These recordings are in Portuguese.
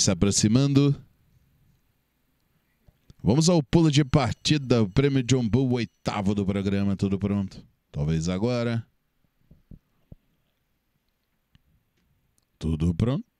se aproximando. Vamos ao pulo de partida, o prêmio John Bull, oitavo do programa, tudo pronto. Talvez agora. Tudo pronto.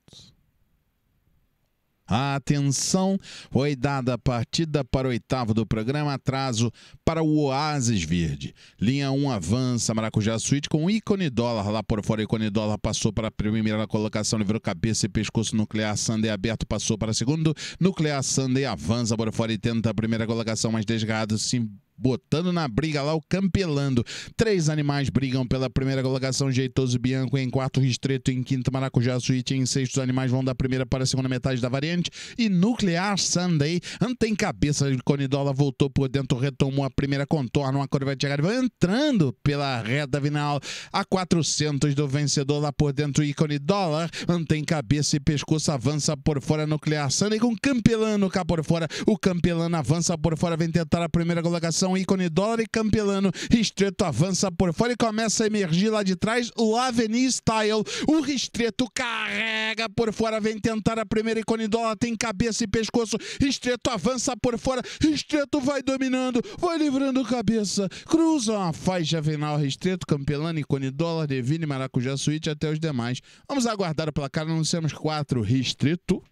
A atenção foi dada a partida para o oitavo do programa, atraso para o Oasis Verde. Linha 1 avança, Maracujá Suíte com ícone dólar lá por fora. Ícone dólar passou para a primeira colocação, livrou cabeça e pescoço nuclear. Sunday aberto passou para segundo. Nuclear Sunday avança por fora e tenta a primeira colocação, mas desgado sim botando na briga lá o Campelando. Três animais brigam pela primeira colocação, Jeitoso Bianco em quarto, Ristreto em quinto, Maracujá Suíte em sexto. Os animais vão da primeira para a segunda metade da variante. E Nuclear Sunday, em cabeça, Conidola voltou por dentro, retomou a primeira contorno, a Corvette vai entrando pela reta final, a 400 do vencedor lá por dentro, ícone dólar, antem cabeça e pescoço, avança por fora, Nuclear Sunday com Campelano cá por fora, o Campelano avança por fora, vem tentar a primeira colocação, marcação ícone dólar e Campelano. Ristreto avança por fora e começa a emergir lá de trás o Avenir Style. O Ristreto carrega por fora, vem tentar a primeira ícone dólar, tem cabeça e pescoço. Ristreto avança por fora, Ristreto vai dominando, vai livrando cabeça. Cruza uma faixa venal, Ristreto, Campelano, ícone dólar, Devine, Maracujá Suíte até os demais. Vamos aguardar o placar, anunciamos quatro Ristreto.